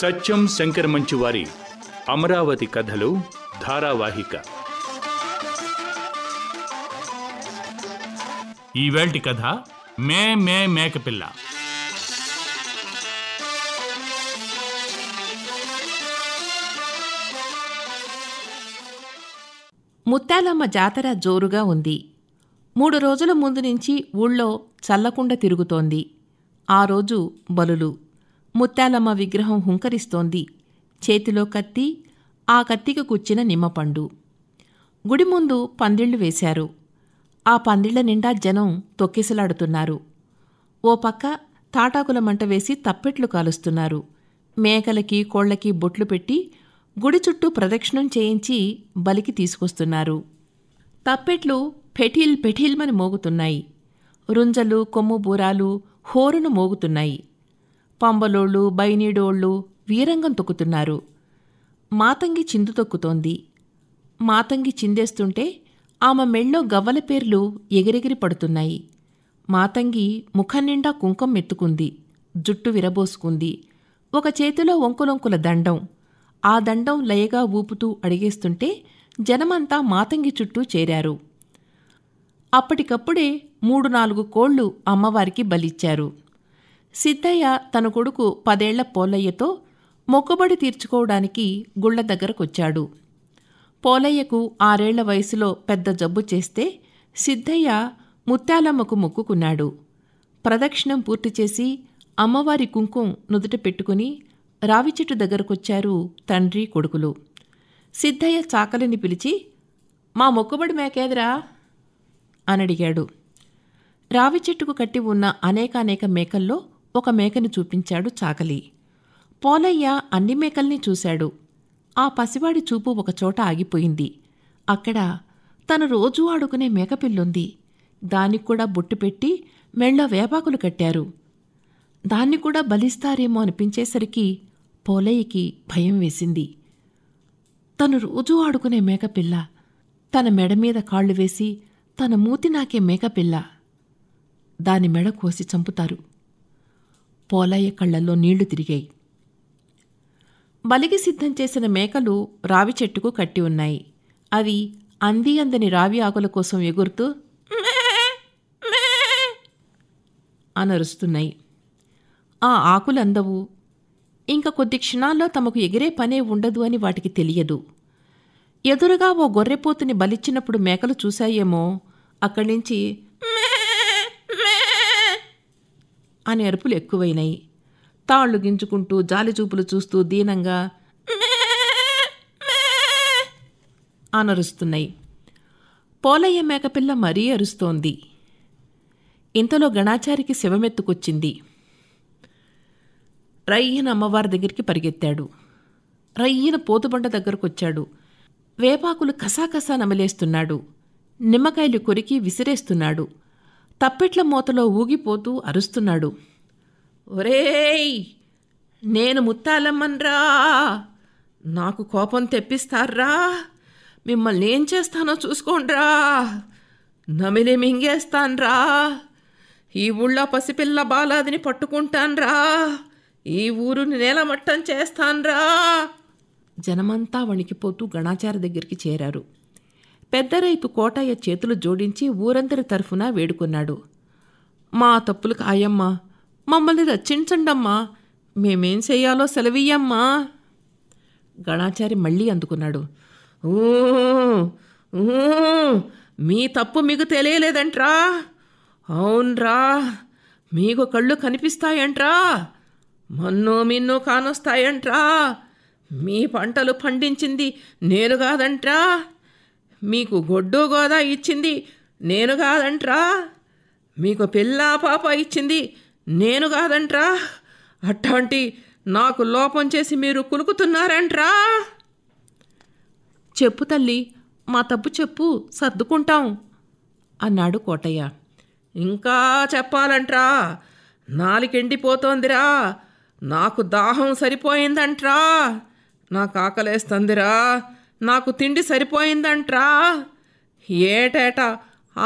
సత్యం శంకర్ మంచు వారి అమరావతి కథలు ధారావాహిక ఈవేల్టి కథ మే మే మేకపిల్ల ముత్యాలమ్మ జాతర జోరుగా ఉంది మూడు రోజుల ముందు నుంచి ఊళ్ళో చల్లకుండా తిరుగుతోంది ఆ రోజు బలులు ముత్యాలమ్మ విగ్రహం హుంకరిస్తోంది చేతిలో కత్తి ఆ కత్తికి కూర్చిన నిమ్మపండు గుడి ముందు పందిళ్లు వేశారు ఆ పందిళ్ల నిండా జనం తొక్కిసలాడుతున్నారు ఓ పక్క తాటాకుల మంట వేసి తప్పెట్లు కాలుస్తున్నారు మేకలకి కోళ్లకి బొట్లు పెట్టి గుడి చుట్టూ ప్రదక్షిణం చేయించి బలికి తీసుకొస్తున్నారు తప్పెట్లు పెఠీల్ పెఠీల్మని మోగుతున్నాయి రుంజలు కొమ్ము బూరాలు హోరును మోగుతున్నాయి పంబలోళ్ళు బైనీడోళ్ళు వీరంగం తొక్కుతున్నారు మాతంగి చిందు తొక్కుతోంది మాతంగి చిందేస్తుంటే ఆమె మెళ్ళో గవ్వల పేర్లు ఎగిరెగిరి పడుతున్నాయి మాతంగి ముఖం నిండా కుంకం మెత్తుకుంది జుట్టు విరబోసుకుంది ఒక చేతిలో వంకులొంకుల దండం ఆ దండం లయగా ఊపుతూ అడిగేస్తుంటే జనమంతా మాతంగి చుట్టూ చేరారు అప్పటికప్పుడే మూడు నాలుగు కోళ్లు అమ్మవారికి బలిచ్చారు సిద్ధయ్య తన కొడుకు పదేళ్ల పోలయ్యతో మొక్కుబడి తీర్చుకోవడానికి గుళ్ల దగ్గరకొచ్చాడు పోలయ్యకు ఆరేళ్ల వయసులో పెద్ద జబ్బు చేస్తే సిద్ధయ్య ముత్యాలమ్మకు మొక్కుకున్నాడు ప్రదక్షిణం పూర్తి చేసి అమ్మవారి కుంకుం నుదుట పెట్టుకుని రావి చెట్టు దగ్గరకొచ్చారు తండ్రి కొడుకులు సిద్ధయ్య చాకలిని పిలిచి మా మొక్కుబడి మేకేదిరా అని అడిగాడు రావి చెట్టుకు కట్టి ఉన్న అనేకానేక మేకల్లో ఒక మేకని చూపించాడు చాకలి పోలయ్య అన్ని మేకల్ని చూశాడు ఆ పసివాడి చూపు ఒకచోట ఆగిపోయింది అక్కడ తను రోజూ ఆడుకునే మేకపిల్లుంది దానికి కూడా బొట్టు పెట్టి మెళ్ళ వేపాకులు కట్టారు దాన్ని కూడా బలిస్తారేమో అనిపించేసరికి పోలయ్యకి భయం వేసింది తను రోజూ ఆడుకునే మేకపిల్ల తన మెడ మీద కాళ్ళు వేసి తన మూతి నాకే మేకపిల్ల దాని మెడ కోసి చంపుతారు పోలయ్య కళ్లల్లో నీళ్లు తిరిగాయి బలిగి సిద్ధం చేసిన మేకలు రావి చెట్టుకు కట్టి ఉన్నాయి అవి అంది అందని రావి ఆకుల కోసం ఎగురుతూ అనరుస్తున్నాయి ఆ ఆకులు అందవు ఇంకా కొద్ది క్షణాల్లో తమకు ఎగిరే పనే ఉండదు అని వాటికి తెలియదు ఎదురుగా ఓ గొర్రెపోతుని బలిచ్చినప్పుడు మేకలు చూశాయేమో అక్కడి నుంచి అని అరుపులు ఎక్కువైనాయి తాళ్ళు గింజుకుంటూ జాలిచూపులు చూస్తూ దీనంగా అనరుస్తున్నాయి పోలయ్య మేకపిల్ల మరీ అరుస్తోంది ఇంతలో గణాచారికి శివమెత్తుకొచ్చింది రయ్యన అమ్మవారి దగ్గరికి పరిగెత్తాడు రయ్యన పోతుబండ దగ్గరకొచ్చాడు వేపాకులు కసాకసా నమలేస్తున్నాడు నిమ్మకాయలు కొరికి విసిరేస్తున్నాడు తప్పెట్ల మూతలో ఊగిపోతూ అరుస్తున్నాడు ఒరేయ్ నేను ముత్తాలమ్మన్రా నాకు కోపం తెప్పిస్తారా మిమ్మల్ని ఏం చేస్తానో చూసుకోండ్రా నమిలి మింగేస్తాన్రా ఈ ఊళ్ళో పసిపిల్ల బాలాదిని పట్టుకుంటాన్రా ఈ ఊరుని నేలమట్టం చేస్తాన్రా జనమంతా వణికిపోతూ గణాచార దగ్గరికి చేరారు పెద్ద రైతు కోటయ్య చేతులు జోడించి ఊరందరి తరఫున వేడుకున్నాడు మా తప్పులకు ఆయమ్మా మమ్మల్ని రక్షించండమ్మా మేమేం చేయాలో సెలవియ్యమ్మా గణాచారి మళ్ళీ అందుకున్నాడు మీ తప్పు మీకు తెలియలేదంట్రా అవునరా మీకు కళ్ళు కనిపిస్తాయంట్రా మన్ను మిన్ను కానొస్తాయంట్రా మీ పంటలు పండించింది నేను కాదంట్రా మీకు గొడ్డు గోదా ఇచ్చింది నేను కాదంట్రా మీకు పెళ్ళా పాప ఇచ్చింది నేను కాదంట్రా అట్లాంటి నాకు లోపం చేసి మీరు కులుకుతున్నారంట్రా చెప్పు తల్లి మా తప్పు చెప్పు సర్దుకుంటాం అన్నాడు కోటయ్య ఇంకా చెప్పాలంట్రా నాలికెండిపోతోందిరా నాకు దాహం సరిపోయిందంట్రా నాకు ఆకలేస్తుందిరా నాకు తిండి సరిపోయిందంట్రా ఏటేటా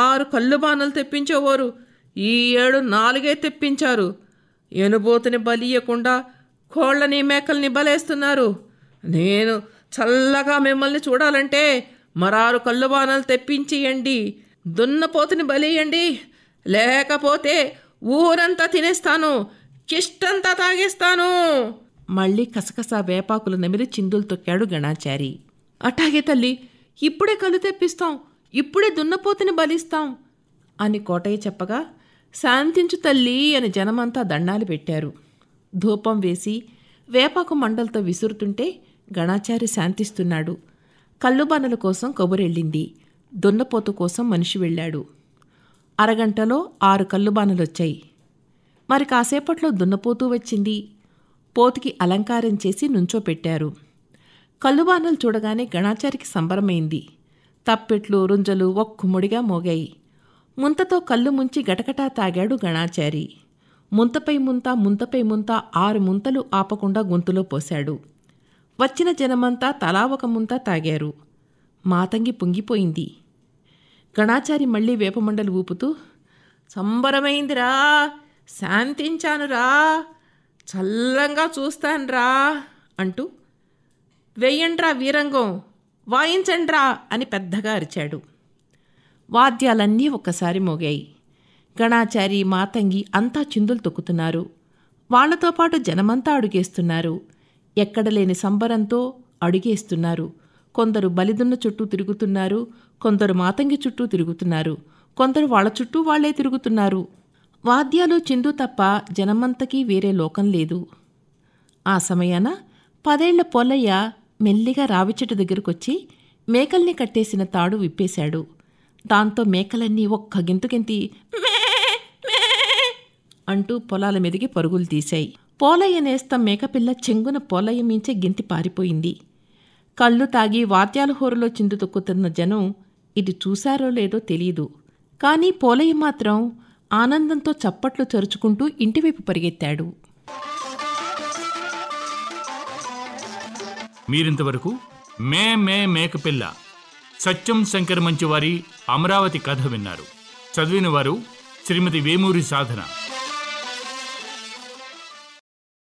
ఆరు కళ్ళు బాణలు తెప్పించేవారు ఈ ఏడు నాలుగే తెప్పించారు ఎనుబోతుని బలియకుండా కోళ్ళని మేకల్ని బలేస్తున్నారు నేను చల్లగా మిమ్మల్ని చూడాలంటే మరారు కళ్ళు బాణలు తెప్పించేయండి దున్నపోతుని బలియండి లేకపోతే ఊరంతా తినేస్తాను కిష్టంతా తాగేస్తాను మళ్ళీ కసకస వేపాకులు నమిలి చిందులు తొక్కాడు గణాచారి అటాగే తల్లి ఇప్పుడే కళ్ళు తెప్పిస్తాం ఇప్పుడే దున్నపోతుని బలిస్తాం అని కోటయ్య చెప్పగా శాంతించు తల్లి అని జనమంతా దండాలు పెట్టారు ధూపం వేసి వేపాకు మండలతో విసురుతుంటే గణాచారి శాంతిస్తున్నాడు కళ్ళుబనల కోసం కబురెళ్ళింది దున్నపోతు కోసం మనిషి వెళ్ళాడు అరగంటలో ఆరు కళ్ళుబానలొచ్చాయి మరి కాసేపట్లో దున్నపోతూ వచ్చింది పోతుకి అలంకారం చేసి నుంచోపెట్టారు కల్లుబాణలు చూడగానే గణాచారికి సంబరమైంది తప్పెట్లు రుంజలు ఒక్కుముడిగా మోగాయి ముంతతో కళ్ళు ముంచి గటగటా తాగాడు గణాచారి ముంతపై ముంత ముంతపై ముంత ఆరు ముంతలు ఆపకుండా గొంతులో పోశాడు వచ్చిన జనమంతా తలా ఒక ముంత తాగారు మాతంగి పొంగిపోయింది గణాచారి మళ్ళీ వేపమండలు ఊపుతూ సంబరమైందిరా శాంతించానురా చల్లంగా చూస్తానురా అంటూ వేయండ్రా వీరంగం వాయించండ్రా అని పెద్దగా అరిచాడు వాద్యాలన్నీ ఒక్కసారి మోగాయి గణాచారి మాతంగి అంతా చిందులు తొక్కుతున్నారు వాళ్లతో పాటు జనమంతా అడుగేస్తున్నారు ఎక్కడలేని సంబరంతో అడుగేస్తున్నారు కొందరు బలిదున్న చుట్టూ తిరుగుతున్నారు కొందరు మాతంగి చుట్టూ తిరుగుతున్నారు కొందరు వాళ్ళ చుట్టూ వాళ్లే తిరుగుతున్నారు వాద్యాలు చిందు తప్ప జనమంతకీ వేరే లోకం లేదు ఆ సమయాన పదేళ్ల పొలయ్య మెల్లిగా రావిచెట్టు దగ్గరకొచ్చి మేకల్ని కట్టేసిన తాడు విప్పేశాడు దాంతో మేకలన్నీ ఒక్క గెంతుకెంతి అంటూ పొలాల మీదకి పరుగులు తీశాయి పోలయ్య నేస్త మేకపిల్ల చెంగున పోలయ్య మించే గింతి పారిపోయింది కళ్ళు తాగి వాద్యాల హోరులో చిందు తొక్కుతున్న జనం ఇది చూశారో లేదో తెలియదు కానీ పోలయ్య మాత్రం ఆనందంతో చప్పట్లు చరుచుకుంటూ ఇంటివైపు పరిగెత్తాడు మీరింతవరకు మే మే మేకపిల్ల సత్యం శంకర్ మంచివారి అమరావతి కథ విన్నారు చదివిన వారు శ్రీమతి వేమూరి సాధన